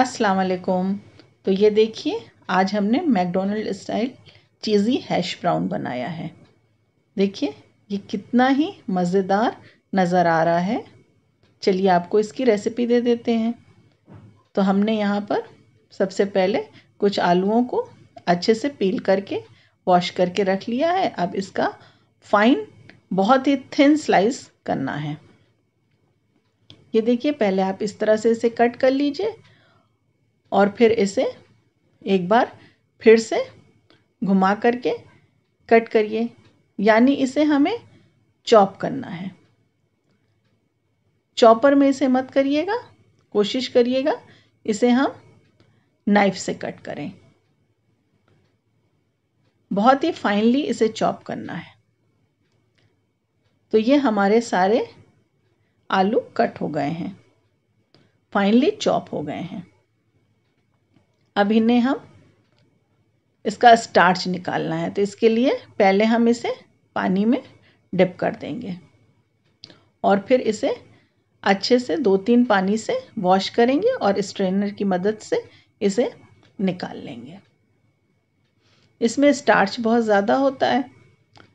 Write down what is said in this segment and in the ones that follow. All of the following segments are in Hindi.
अस्सलाम वालेकुम तो ये देखिए आज हमने McDonald style cheesy hash brown बनाया है देखिए ये कितना ही मज़ेदार नज़र आ रहा है चलिए आपको इसकी रेसिपी दे देते हैं तो हमने यहाँ पर सबसे पहले कुछ आलूओं को अच्छे से पील करके वॉश करके रख लिया है अब इसका फाइन बहुत ही थिन स्लाइस करना है ये देखिए पहले आप इस तरह से इसे कट कर लीजिए और फिर इसे एक बार फिर से घुमा करके कट करिए यानी इसे हमें चॉप करना है चॉपर में इसे मत करिएगा कोशिश करिएगा इसे हम नाइफ से कट करें बहुत ही फाइनली इसे चॉप करना है तो ये हमारे सारे आलू कट हो गए हैं फाइनली चॉप हो गए हैं अब इन्हें हम इसका स्टार्च निकालना है तो इसके लिए पहले हम इसे पानी में डिप कर देंगे और फिर इसे अच्छे से दो तीन पानी से वॉश करेंगे और स्ट्रेनर की मदद से इसे निकाल लेंगे इसमें स्टार्च बहुत ज़्यादा होता है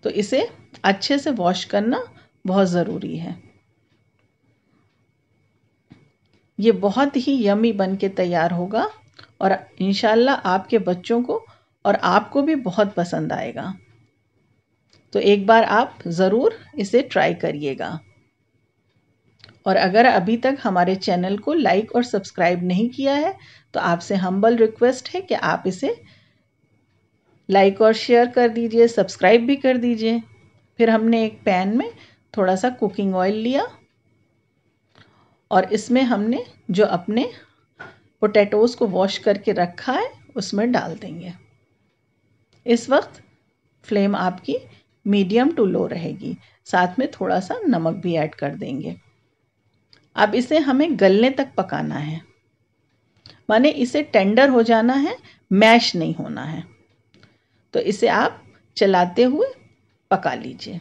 तो इसे अच्छे से वॉश करना बहुत ज़रूरी है ये बहुत ही यमी बन के तैयार होगा और इन आपके बच्चों को और आपको भी बहुत पसंद आएगा तो एक बार आप ज़रूर इसे ट्राई करिएगा और अगर अभी तक हमारे चैनल को लाइक और सब्सक्राइब नहीं किया है तो आपसे हम्बल रिक्वेस्ट है कि आप इसे लाइक और शेयर कर दीजिए सब्सक्राइब भी कर दीजिए फिर हमने एक पैन में थोड़ा सा कुकिंग ऑयल लिया और इसमें हमने जो अपने पोटैटोज़ को वॉश करके रखा है उसमें डाल देंगे इस वक्त फ्लेम आपकी मीडियम टू लो रहेगी साथ में थोड़ा सा नमक भी ऐड कर देंगे अब इसे हमें गलने तक पकाना है माने इसे टेंडर हो जाना है मैश नहीं होना है तो इसे आप चलाते हुए पका लीजिए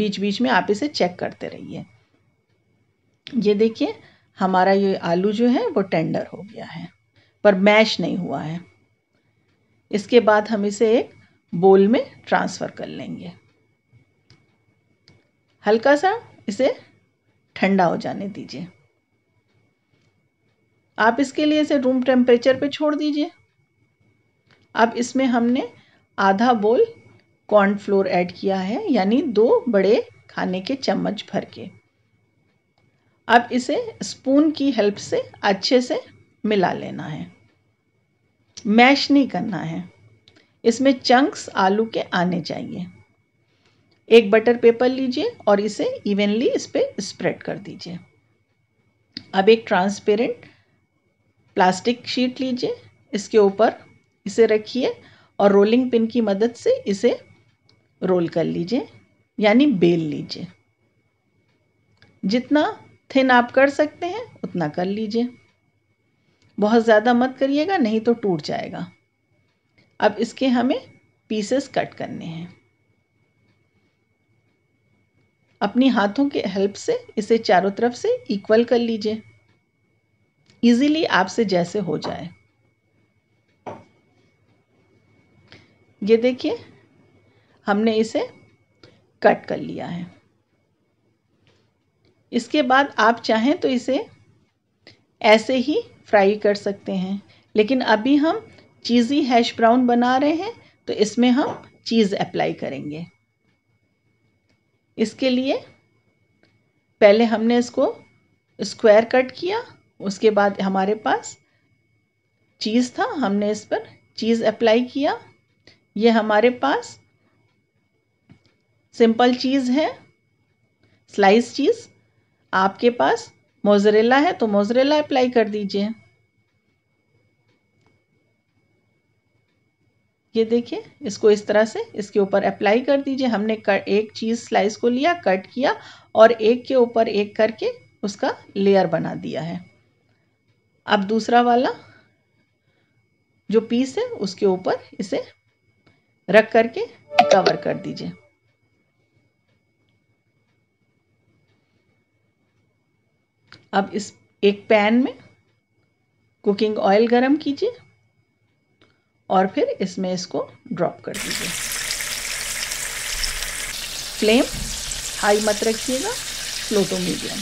बीच बीच में आप इसे चेक करते रहिए ये देखिए हमारा ये आलू जो है वो टेंडर हो गया है पर मैश नहीं हुआ है इसके बाद हम इसे एक बोल में ट्रांसफ़र कर लेंगे हल्का सा इसे ठंडा हो जाने दीजिए आप इसके लिए इसे रूम टेम्परेचर पे छोड़ दीजिए अब इसमें हमने आधा बोल कॉर्नफ्लोर ऐड किया है यानी दो बड़े खाने के चम्मच भर के अब इसे स्पून की हेल्प से अच्छे से मिला लेना है मैश नहीं करना है इसमें चंक्स आलू के आने चाहिए एक बटर पेपर लीजिए और इसे इवेनली इस पर स्प्रेड कर दीजिए अब एक ट्रांसपेरेंट प्लास्टिक शीट लीजिए इसके ऊपर इसे रखिए और रोलिंग पिन की मदद से इसे रोल कर लीजिए यानी बेल लीजिए जितना थिन आप कर सकते हैं उतना कर लीजिए बहुत ज़्यादा मत करिएगा नहीं तो टूट जाएगा अब इसके हमें पीसेस कट करने हैं अपने हाथों के हेल्प से इसे चारों तरफ से इक्वल कर लीजिए इजीली आपसे जैसे हो जाए ये देखिए हमने इसे कट कर लिया है इसके बाद आप चाहें तो इसे ऐसे ही फ्राई कर सकते हैं लेकिन अभी हम चीज़ी हैश ब्राउन बना रहे हैं तो इसमें हम चीज़ अप्लाई करेंगे इसके लिए पहले हमने इसको स्क्वायर कट किया उसके बाद हमारे पास चीज़ था हमने इस पर चीज़ अप्लाई किया ये हमारे पास सिंपल चीज़ है स्लाइस चीज़ आपके पास मोजरेला है तो मोजरेला अप्लाई कर दीजिए ये देखिए इसको इस तरह से इसके ऊपर अप्लाई कर दीजिए हमने कर, एक चीज़ स्लाइस को लिया कट किया और एक के ऊपर एक करके उसका लेयर बना दिया है अब दूसरा वाला जो पीस है उसके ऊपर इसे रख करके कवर कर दीजिए अब इस एक पैन में कुकिंग ऑयल गरम कीजिए और फिर इसमें इसको ड्रॉप कर दीजिए फ्लेम हाई मत रखिएगा स्लो टू मीडियम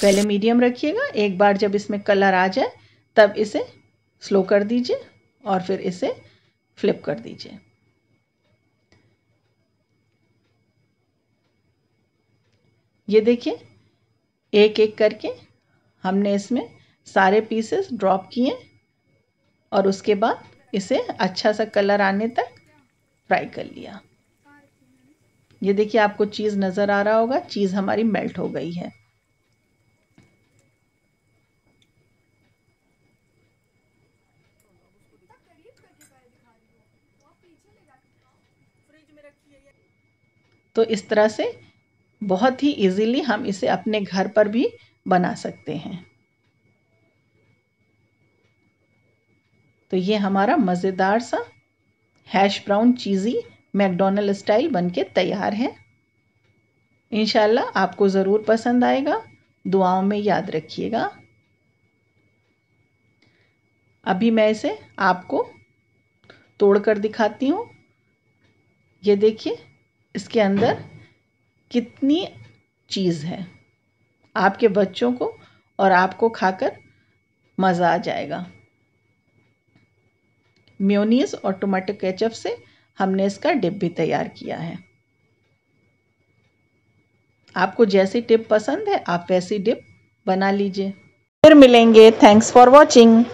पहले मीडियम रखिएगा एक बार जब इसमें कलर आ जाए तब इसे स्लो कर दीजिए और फिर इसे फ्लिप कर दीजिए ये देखिए एक एक करके हमने इसमें सारे पीसेस ड्रॉप किए और उसके बाद इसे अच्छा सा कलर आने तक फ्राई कर लिया ये देखिए आपको चीज़ नज़र आ रहा होगा चीज़ हमारी मेल्ट हो गई है तो इस तरह से बहुत ही इजीली हम इसे अपने घर पर भी बना सकते हैं तो ये हमारा मज़ेदार सा hash brown cheesy McDonald style बनके तैयार है इन आपको ज़रूर पसंद आएगा दुआओं में याद रखिएगा अभी मैं इसे आपको तोड़कर दिखाती हूँ ये देखिए इसके अंदर कितनी चीज़ है आपके बच्चों को और आपको खाकर मज़ा आ जाएगा म्योनीस और टोमेटो केचप से हमने इसका डिप भी तैयार किया है आपको जैसी टिप पसंद है आप वैसी डिप बना लीजिए फिर मिलेंगे थैंक्स फॉर वॉचिंग